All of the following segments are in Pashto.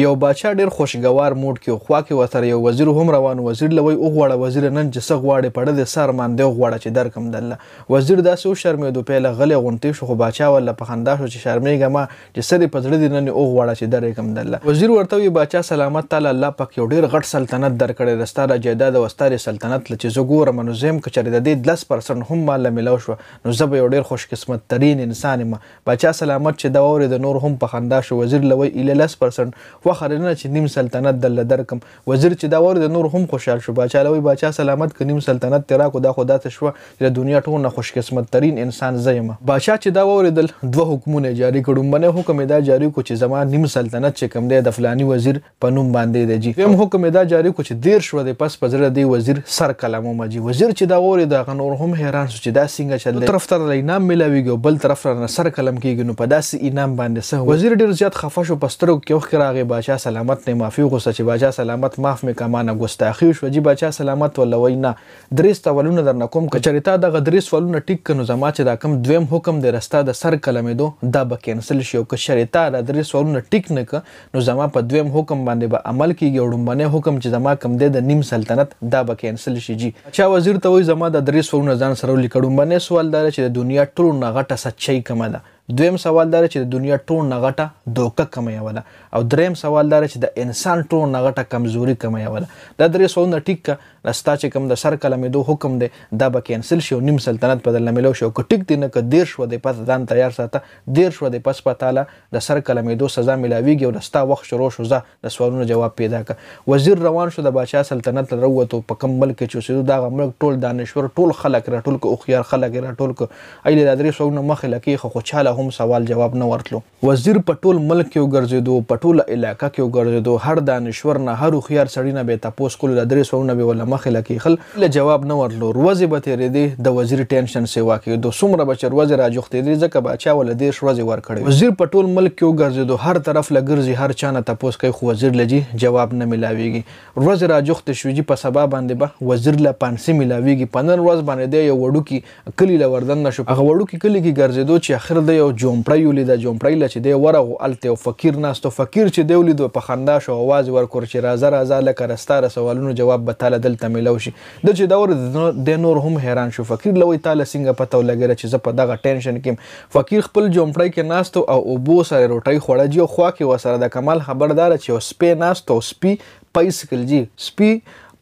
یو بادشاه ډیر خوشګوار موډ کې خو کې وتر یو وزیر هم روان وزیر لوی او غوړه وزیر نن چې څه غواړي پړه د سر مانده غوړه چې درکم دله وزیر داسې شرمې دو پیله غلې غونټې شو خو بادشاه ولا په خندا شو چې شرمېږه ما چې سر په زړه دې نن او غوړه چې درکم دله وزیر ورته وی بادشاه سلامت تعالی الله پاک یو ډیر غټ سلطنت درکړې رستاره جیداد وستاره سلطنت لچې زګور منظم کچره د دې 10% هم مال ملو شو نو زه به یو ډیر خوش قسمت ترين انسان ما بچا سلامت چې دا وره د نور هم په خندا شو وزیر لوی 11% وخرنه چې نیم سلطنت دل درکم وزیر چې دا ور د نور هم خوشحال شو باچا لوی باچا سلامت ک نیم سلطنت تیرا کو دا خدا ته شو د دنیا ټول نه خوش قسمت ترين انسان زېما باچا چې دا ور دل دوه حکمونه جاری کړو منه حکم دا جاری کو چې زما نیم سلطنت چې کم دی د فلانی وزیر په نوم باندې دی جی هم حکم دا جاری کو چې دیر شو د پس پزره دی وزیر سر کلمو مجي وزیر چې دا ور د نور هم حیران شو چې دا څنګه چل دی طرف تر انعام ملاويږي بل طرف تر سر کلم کیږي نو په داسې انعام باندې سه وزیر ډیر زیات خفه شو پسترو کې وخ راغی بادشاہ سلامت نه معافي غوسه چې بادشاہ سلامت معاف مې کمانه غوستاخي شو چې بادشاہ سلامت ولوي نه درېس تولونه در نه کوم کچریتا د غدرېس ولونه ټیک کنو زما چې دا کم دویم حکم د رستا د سر کلمې دو دا به کینسل شي او کچریتا د درېس ولونه ټیک نه ک نو زما په دویم حکم باندې به با عمل کیږي او ډمبنه حکم چې زما کم دی د نیم سلطنت دا به کینسل شي جی اچھا وزیر ته وای زما د درېس ولونه ځان سره لیکړم باندې سوال دار چې د دنیا ټول نه غټه سچي کمه ده دویم سوال دا چې د دنیا ټول نغټه دوکه کمیاوله او دریم سوال دا چې د انسان ټول نغټه کمزوري کمیاوله دا درې سوالونه ټیک کا لستا چې کم د سر کلمې دو حکم دی دا به کینسل شي او نیم سلطنت بدل نه ملو شي او ټیک دی نه ک دیر شو دی پس ځان تیار ساته دیر شو دی پس پتاله د سر کلمې دو سزا ملاویږي او لستا وخت شروع شو ځه د سوالونو جواب پیدا کا وزیر روان شو د بادشاه سلطنت وروته په کم ملک کې چې اوسېدو دا ملک ټول دانشور ټول خلک را ټول کو خيار خلک را ټول کو ایله د درې سوالونو مخه لکې خو خوشاله هم سوال جواب نه ورتلو وزیر پټول ملک یو ګرځیدو پټول علاقہ کې ګرځیدو هر دانشور نه هر خيار سړی نه به تاسو کول د 390 ولا مخه لکه خل له جواب نه ورتلو روزي به تیرې دي د وزیر ټینشن سیوا کې دو سمره بچر وزیر راجوختې دي ځکه بچا ول دیش روزي ور کړی وزیر پټول ملک یو ګرځیدو هر طرف لګرځي هر چانه تاسو کوي خو وزیر لږی جواب نه ملاويږي روزي راجوخت شوږي په سبا باندې به وزیر له پانسي ملاويږي پنن ورځ باندې د یو وډو کې کلی لوردن نشو هغه وډو کې کلی کې ګرځیدو چې اخر د یو یو جومپړی ولید جومپړی لچ دی ورغه الته او فقیر ناستو فقیر چې دی ولید په خندا شو आवाज ورکور چې راځه راځه لکه رستاره سوالونو جواب به تعالی دلته ملو شي د چې دور د نور هم حیران شو فقیر لوي تعالی څنګه پته لګره چې زه په دغه ټینشن کې فقیر خپل جومپړی کې ناستو او وبو سره روټۍ خوړه جوړ خو کې وسره د کمال خبردار چې او سپې ناستو سپي پایسکل جی سپي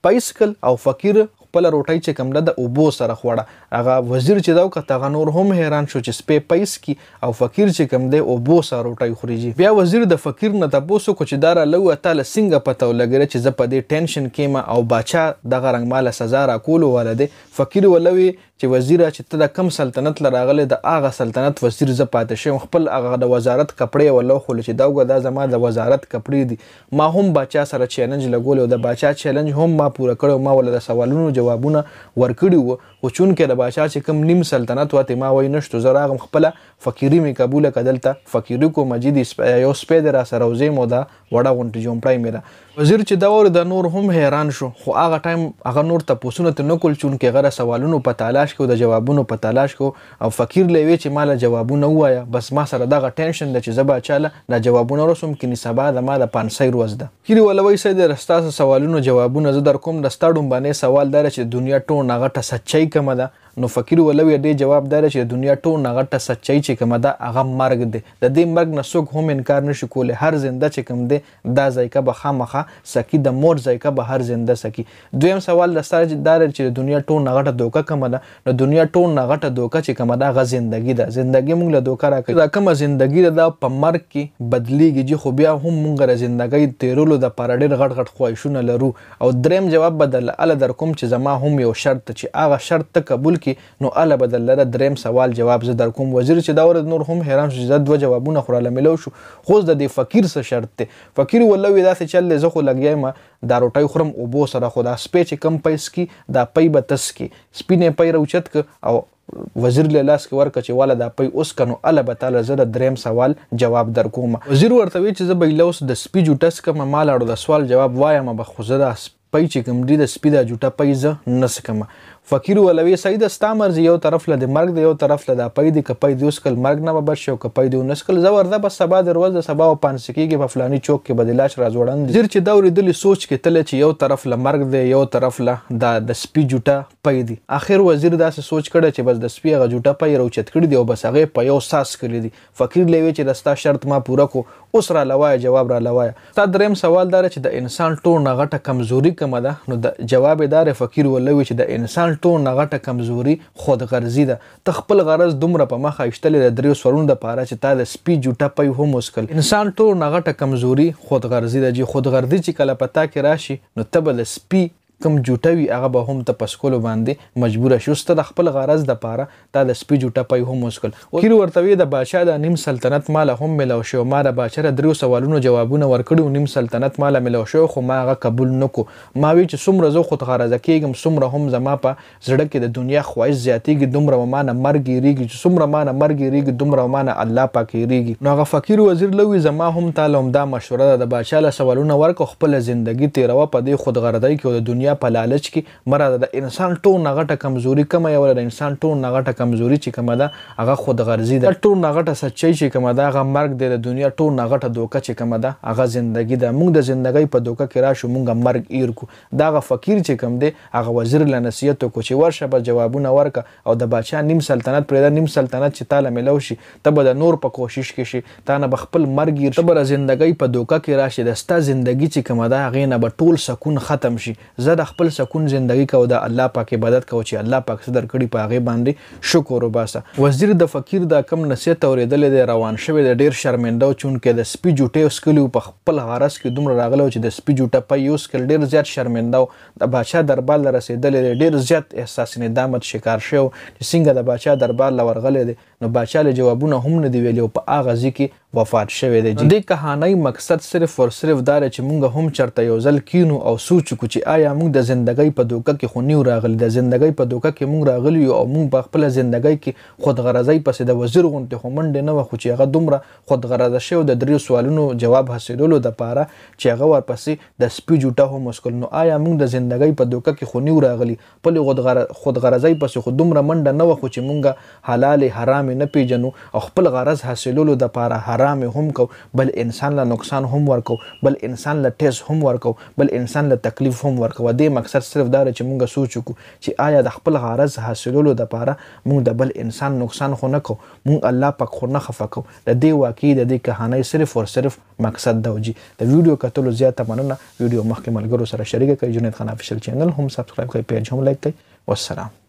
پایسکل او فقیر خپل روټۍ چې کوم د اوبو سره خوړه هغه وزیر چې دا وکړه نور هم حیران شو چې سپې پیس کی او فقیر چې کوم د اوبو سره روټۍ خوريږي بیا وزیر د فقیر نه د بوسو کو چې دار لو تعالی څنګه پته ولګره چې زه په دې ټینشن کېم او باچا دغه رنگماله سزا را کول ولده فقیر ولوي چې وزیر چې ته د کم سلطنت لراغله د اغه سلطنت وزیر ز پاتې شوم خپل اغه د وزارت کپړې ولو خل چې دا وګ دا زما د وزارت کپړې دي ما هم بچا سره چیلنج لګول او د بچا چیلنج هم ما پوره کړو ما ول د سوالونو جوابونه ورکړي وو خو چون کې د بچا چې کم نیم سلطنت وته ما وای نشته زه راغم خپل فقيري می قبول کدلته فقيري کو مجید یو سپید را سره وزې مو دا وړه غونټ جوم پړای میرا وزیر چې دا ور د نور هم حیران شو خو اغه ټایم اغه نور ته پوسونه ته نکول چون کې غره سوالونو پتاله تلاش کو د جوابونو په تلاش کو او فقیر لوي چې مال جوابونه وایا بس ما سره دغه ټینشن د چې زبا چاله دا جوابونه رسوم کې نسبا د ما د پانسي روز ده کلی ولوي سید رستا سوالونو جوابونه زه در کوم د ستاډم باندې سوال دار چې دنیا ټول نغټه سچي کومه ده نو فقیر ولوی دې جواب دار چې دنیا ټول نغټه سچای چې کوم دا هغه مرګ دی د دې مرګ نه څوک هم انکار نشي کولی هر زنده چې کوم دی دا ذایقه به خامخه سکی د مور ذایقه به هر زنده سکی دویم سوال د سره دار چې دنیا ټول نغټه دوکه کوم دا نو دنیا ټول نغټه دوکه چې کوم دا غ زندگی ده زندگی موږ له دوکه راکړي دا کومه زندگی ده په مرګ کې بدلیږي چې خو بیا هم موږ را زندگی تیرولو د پاره ډېر غټ غټ خواهشونه لرو او دریم جواب بدل ال در کوم چې زما هم یو شرط چې هغه شرط قبول کې نو اله بدل لره دریم سوال جواب زه در کوم وزیر چې دا ور نور هم حیران شو زه دوه جوابونه خوراله ملو شو خو د دې فقیر سره شرط ته فقیر ولوي داسې چل زه خو لګیا ما دا روټي خورم او بو سره خو دا سپې چې کم پیس کی دا پي به تس کی سپینې پي روچت ک او وزیر له لاس کې ورک چې والا دا پي اوس کنو الله به تعالی زره دریم سوال جواب در کوم وزیر ورته چې زه به لوس د سپی جوټس کما مال اړو د سوال جواب وایم به خو زه پي چې کوم دی د سپیدا جوټه پي زه نسکم فقیر ولوي سید استا مرزي یو طرف له د مرګ د یو طرف له د پي د کپي د وسکل مرګ نه به شو کپي د نسکل زورده په سبا د ورځ د سبا او پانسکیږي په فلاني چوک کې بدلاش راځوړن زیر چې دوري دلی سوچ کې تل چې یو طرف له مرګ دی یو طرف له د د سپي جوټه پي دی اخر وزیر داسې سوچ کړه چې بس د سپي غ جوټه پي روچت کړي دی او بس هغه په یو ساس کړی دی فقیر لوي چې دستا شرط ما پوره کو اوس را لوای جواب را لوای تا دریم سوال دا چې د انسان ټول نغټه کمزوري کومه ده نو د جواب دار فقیر ولوي چې د انسان ټول نغټه کمزوري خود غرضي ده ته خپل غرض دومره په مخه اشتل د دریو سرونو د پاره چې تا د سپی جوټه پي هم مشکل انسان ټول نغټه کمزوري خود غرضي ده چې خود غرضي چې کله پتا کې راشي نو تبل سپی کم جوټه وي هغه به هم تپس کول باندې مجبور شوسته د خپل غرض د پاره تا د سپی جوټه پي هم وسکل کیر ورتوي د بادشاہ د نیم سلطنت مال هم ملو شو ما د بادشاہ درو سوالونو جوابونه ورکړو نیم سلطنت مال ملو شو خو ما هغه قبول نکو ما وی چې سمره زه خود غرض کېږم سمره هم زما په زړه کې د دنیا خواهش زیاتېږي دومره ما نه مرګ ریږي چې سمره ما نه مرګ ریږي دومره ما نه الله پاک ریږي نو هغه فقیر وزیر لوی زما هم تعالی هم دا مشوره د بادشاہ له سوالونو ورکو خپل ژوندۍ تیرو په دې خود غرضۍ کې د دنیا دنیا په لالچ کې مراده د انسان ټول نغټه کمزوري کمه یو د انسان ټول نغټه کمزوري چې کومه ده هغه خود غرضي ده ټول نغټه سچي چې کومه ده هغه مرګ دی د دنیا ټول نغټه دوکه چې کومه ده هغه ژوندۍ ده موږ د ژوندۍ په دوکه کې راشو موږ مرګ ایر کو دا هغه فقیر چې کوم دی هغه وزیر له نصیحت کو چې ورشه به جوابونه ورک او د بادشاه نیم سلطنت پرېدا نیم سلطنت چې تاله ملو شي تبه د نور په کوشش کې شي تا نه خپل مرګ ایر تبه ژوندۍ په دوکه کې راشي د ستا ژوندۍ چې کومه ده هغه نه به ټول سکون ختم شي زه زه د خپل سکون ژوندۍ کو د الله پاک عبادت کو چې الله پاک صدر کړي په هغه باندې شکر وباسه وزیر د فقیر د کم نصیحت اوریدل د روان شوی د ډیر شرمنده چون کې د سپی جوټه اسکلو په خپل غرس کې دومره راغلو چې د سپی جوټه په یو اسکل ډیر زیات شرمنده د بادشاه دربار لرسیدل ډیر زیات احساس ندامت شکار شو چې څنګه د بادشاه دربار لورغلې دي نو بادشاه له جوابونه هم نه دی ویلو په اغه ځکه وفات شوی دی د کہانی مقصد صرف او صرف دا چې مونږ هم چرته یو ځل کینو او سوچ کو چې آیا مونږ موږ د زندګۍ په دوکه کې خو نیو راغلی د زندګۍ په دوکه کې موږ راغلی او موږ په خپل زندګۍ کې خودغرضۍ پسې د وزیر غونډې خو منډې نه و خو چې هغه دومره خودغرضه شو د درې سوالونو جواب حاصلولو لپاره چې هغه ورپسې د سپي جوټه هم مشکل نو آیا موږ د زندګۍ په دوکه کې خو نیو راغلی په خودغرضۍ پسې خو دومره منډه نه و خو چې موږ حلال حرام نه پیژنو او خپل غرض حاصلولو د پاره حرام هم کو بل انسان له نقصان هم ورکو بل انسان له ټیس هم ورکو بل انسان له تکلیف هم ورکو په دې مقصد صرف دا چې مونږ سوچ وکړو چې آیا د خپل غرض حاصلولو لپاره مونږ د بل انسان نقصان خو نه کو مونږ الله پاک خو نه خفه کو د دې واقعي د دې کہانی صرف او صرف مقصد دا وجي د ویډیو کتلو زیاته مننه ویډیو مخکې ملګرو سره شریک کړئ جنید خان افیشل چینل هم سبسکرایب کړئ پیج هم لایک کړئ والسلام